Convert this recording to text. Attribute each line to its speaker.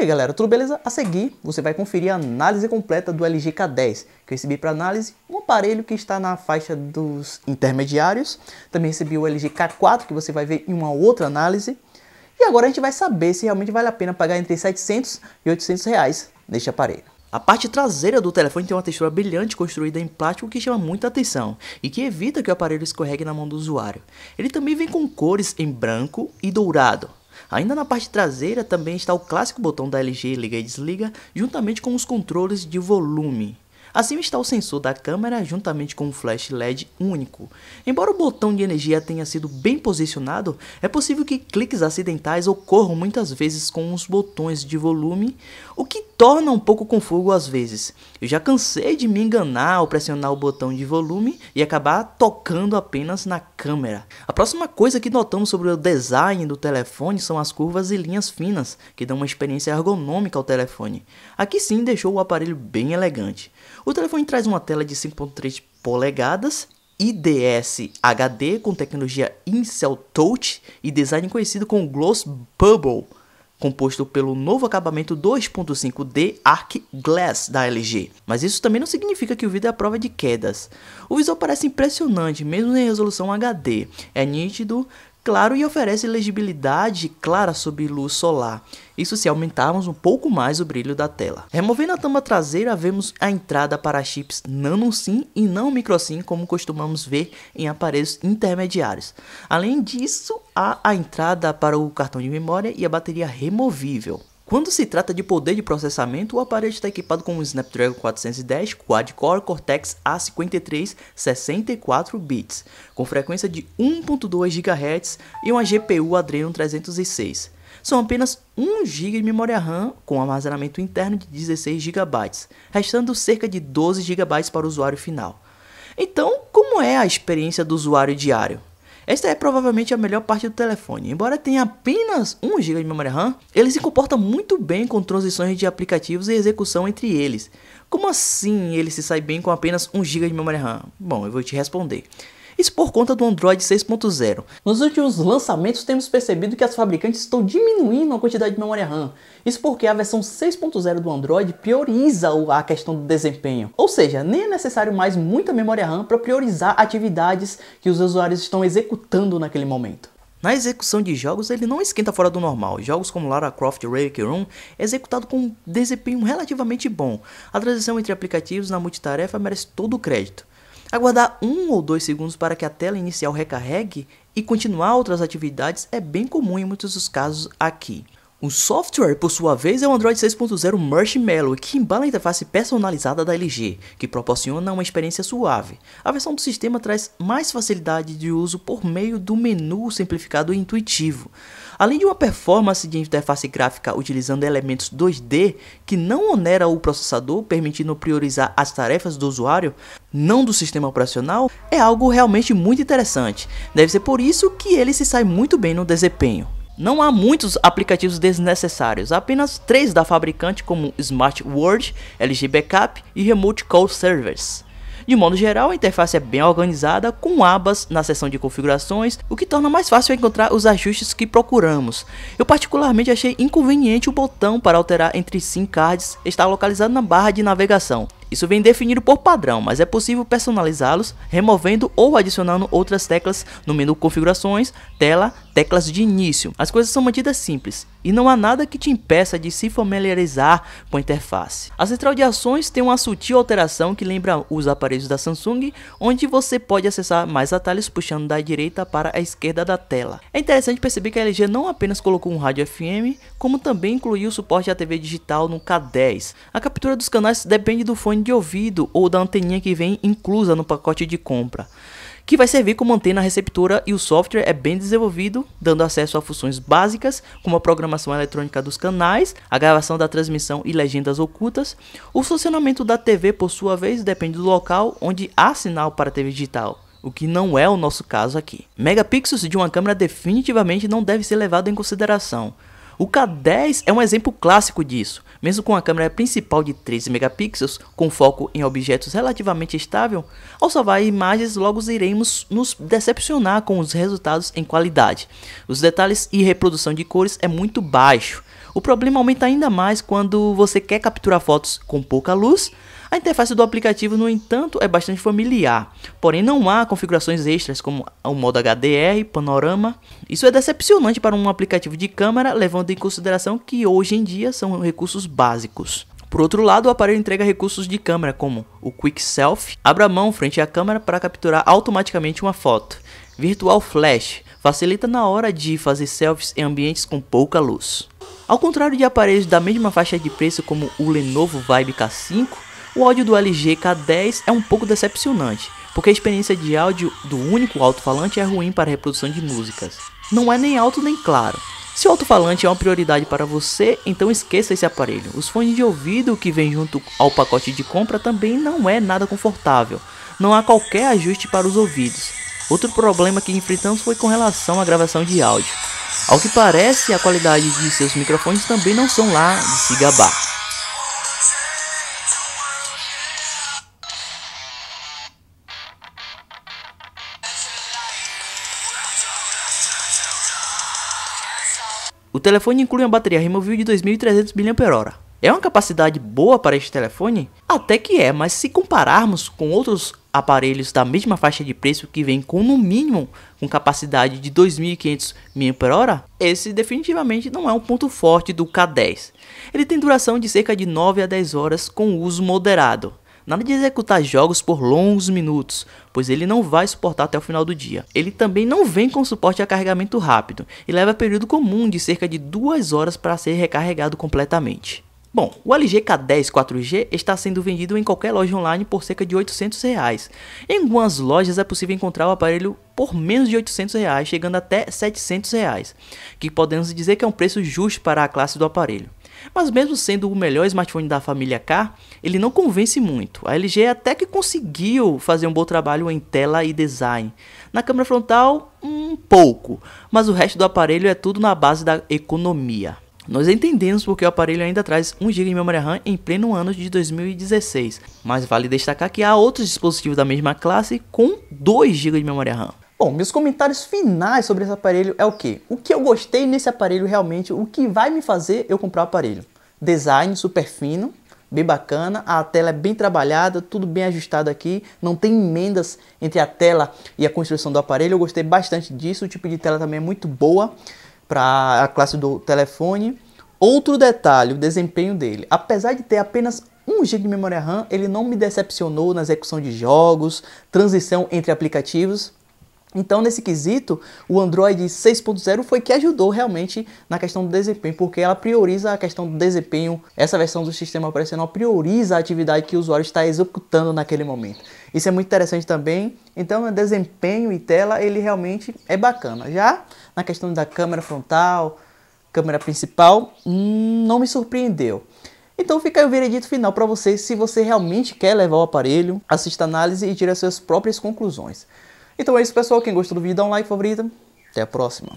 Speaker 1: aí galera, tudo beleza? A seguir você vai conferir a análise completa do LG K10 que eu recebi para análise, um aparelho que está na faixa dos intermediários também recebi o LG K4 que você vai ver em uma outra análise e agora a gente vai saber se realmente vale a pena pagar entre 700 e 800 reais neste aparelho. A parte traseira do telefone tem uma textura brilhante construída em plástico que chama muita atenção e que evita que o aparelho escorregue na mão do usuário. Ele também vem com cores em branco e dourado, Ainda na parte traseira também está o clássico botão da LG liga e desliga, juntamente com os controles de volume. Assim está o sensor da câmera juntamente com um flash LED único. Embora o botão de energia tenha sido bem posicionado, é possível que cliques acidentais ocorram muitas vezes com os botões de volume, o que torna um pouco confuso às vezes. Eu já cansei de me enganar ao pressionar o botão de volume e acabar tocando apenas na câmera. A próxima coisa que notamos sobre o design do telefone são as curvas e linhas finas, que dão uma experiência ergonômica ao telefone. Aqui sim deixou o aparelho bem elegante. O telefone traz uma tela de 5.3 polegadas, IDS HD com tecnologia Incel Touch e design conhecido como Gloss Bubble, composto pelo novo acabamento 2.5D Arc Glass da LG. Mas isso também não significa que o vídeo é a prova de quedas. O visual parece impressionante, mesmo em resolução HD. É nítido claro e oferece legibilidade clara sob luz solar, isso se aumentarmos um pouco mais o brilho da tela. Removendo a tampa traseira, vemos a entrada para chips nano SIM e não micro SIM como costumamos ver em aparelhos intermediários. Além disso, há a entrada para o cartão de memória e a bateria removível. Quando se trata de poder de processamento, o aparelho está equipado com um Snapdragon 410 Quad-Core Cortex A53 64 bits, com frequência de 1.2 GHz e uma GPU Adreno 306 são apenas 1 GB de memória RAM com armazenamento interno de 16 GB, restando cerca de 12 GB para o usuário final. Então, como é a experiência do usuário diário? Esta é provavelmente a melhor parte do telefone. Embora tenha apenas 1 GB de memória RAM, ele se comporta muito bem com transições de aplicativos e execução entre eles. Como assim ele se sai bem com apenas 1 GB de memória RAM? Bom, eu vou te responder. Isso por conta do Android 6.0. Nos últimos lançamentos temos percebido que as fabricantes estão diminuindo a quantidade de memória RAM. Isso porque a versão 6.0 do Android prioriza a questão do desempenho. Ou seja, nem é necessário mais muita memória RAM para priorizar atividades que os usuários estão executando naquele momento. Na execução de jogos, ele não esquenta fora do normal. Jogos como Lara Croft Rake Room é executado com um desempenho relativamente bom. A transição entre aplicativos na multitarefa merece todo o crédito. Aguardar um ou dois segundos para que a tela inicial recarregue e continuar outras atividades é bem comum em muitos dos casos aqui. O software, por sua vez, é o Android 6.0 Marshmallow, que embala a interface personalizada da LG, que proporciona uma experiência suave. A versão do sistema traz mais facilidade de uso por meio do menu simplificado e intuitivo. Além de uma performance de interface gráfica utilizando elementos 2D, que não onera o processador, permitindo priorizar as tarefas do usuário, não do sistema operacional, é algo realmente muito interessante. Deve ser por isso que ele se sai muito bem no desempenho. Não há muitos aplicativos desnecessários, apenas três da fabricante como Smart Word, LG Backup e Remote Call Servers. De modo geral, a interface é bem organizada, com abas na seção de configurações, o que torna mais fácil encontrar os ajustes que procuramos. Eu particularmente achei inconveniente o botão para alterar entre SIM cards estar localizado na barra de navegação. Isso vem definido por padrão, mas é possível personalizá-los removendo ou adicionando outras teclas no menu configurações, tela, teclas de início. As coisas são mantidas simples e não há nada que te impeça de se familiarizar com a interface. A central de ações tem uma sutil alteração que lembra os aparelhos da Samsung, onde você pode acessar mais atalhos puxando da direita para a esquerda da tela. É interessante perceber que a LG não apenas colocou um rádio FM, como também incluiu suporte à TV digital no K10. A captura dos canais depende do fone fone de ouvido ou da anteninha que vem inclusa no pacote de compra, que vai servir como antena receptora e o software é bem desenvolvido, dando acesso a funções básicas como a programação eletrônica dos canais, a gravação da transmissão e legendas ocultas. O funcionamento da TV, por sua vez, depende do local onde há sinal para TV digital o que não é o nosso caso aqui. Megapixels de uma câmera definitivamente não deve ser levado em consideração. O K10 é um exemplo clássico disso. Mesmo com a câmera principal de 13 megapixels, com foco em objetos relativamente estável, ao salvar imagens logo iremos nos decepcionar com os resultados em qualidade. Os detalhes e reprodução de cores é muito baixo, o problema aumenta ainda mais quando você quer capturar fotos com pouca luz. A interface do aplicativo, no entanto, é bastante familiar, porém não há configurações extras como o modo HDR, panorama. Isso é decepcionante para um aplicativo de câmera, levando em consideração que hoje em dia são recursos básicos. Por outro lado, o aparelho entrega recursos de câmera como o Quick Self. abra a mão frente à câmera para capturar automaticamente uma foto. Virtual Flash facilita na hora de fazer selfies em ambientes com pouca luz. Ao contrário de aparelhos da mesma faixa de preço como o Lenovo Vibe K5, o áudio do LG K10 é um pouco decepcionante, porque a experiência de áudio do único alto-falante é ruim para a reprodução de músicas. Não é nem alto nem claro. Se o alto-falante é uma prioridade para você, então esqueça esse aparelho. Os fones de ouvido que vem junto ao pacote de compra também não é nada confortável. Não há qualquer ajuste para os ouvidos. Outro problema que enfrentamos foi com relação à gravação de áudio. Ao que parece, a qualidade de seus microfones também não são lá de se gabar. O telefone inclui uma bateria removível de 2.300 mAh. É uma capacidade boa para este telefone? Até que é, mas se compararmos com outros aparelhos da mesma faixa de preço que vem com no mínimo com capacidade de 2.500 mAh, esse definitivamente não é um ponto forte do K10. Ele tem duração de cerca de 9 a 10 horas com uso moderado. Nada de executar jogos por longos minutos, pois ele não vai suportar até o final do dia. Ele também não vem com suporte a carregamento rápido e leva período comum de cerca de 2 horas para ser recarregado completamente. Bom, o LG K10 4G está sendo vendido em qualquer loja online por cerca de 800 reais. Em algumas lojas é possível encontrar o aparelho por menos de 800 reais, chegando até 700 reais, que podemos dizer que é um preço justo para a classe do aparelho. Mas mesmo sendo o melhor smartphone da família K, ele não convence muito. A LG até que conseguiu fazer um bom trabalho em tela e design. Na câmera frontal, um pouco, mas o resto do aparelho é tudo na base da economia. Nós entendemos porque o aparelho ainda traz 1 GB de memória RAM em pleno ano de 2016, mas vale destacar que há outros dispositivos da mesma classe com 2 GB de memória RAM. Bom, meus comentários finais sobre esse aparelho é o que? O que eu gostei nesse aparelho realmente, o que vai me fazer eu comprar o aparelho? Design super fino, bem bacana, a tela é bem trabalhada, tudo bem ajustado aqui, não tem emendas entre a tela e a construção do aparelho, eu gostei bastante disso, o tipo de tela também é muito boa para a classe do telefone. Outro detalhe, o desempenho dele. Apesar de ter apenas 1 GB de memória RAM, ele não me decepcionou na execução de jogos, transição entre aplicativos. Então, nesse quesito, o Android 6.0 foi que ajudou realmente na questão do desempenho, porque ela prioriza a questão do desempenho. Essa versão do sistema operacional prioriza a atividade que o usuário está executando naquele momento. Isso é muito interessante também. Então, o desempenho e tela, ele realmente é bacana. Já na questão da câmera frontal, câmera principal, hum, não me surpreendeu. Então fica aí o veredito final para você se você realmente quer levar o aparelho, assista a análise e tire as suas próprias conclusões. Então é isso, pessoal. Quem gostou do vídeo, dá um like favorito. Até a próxima.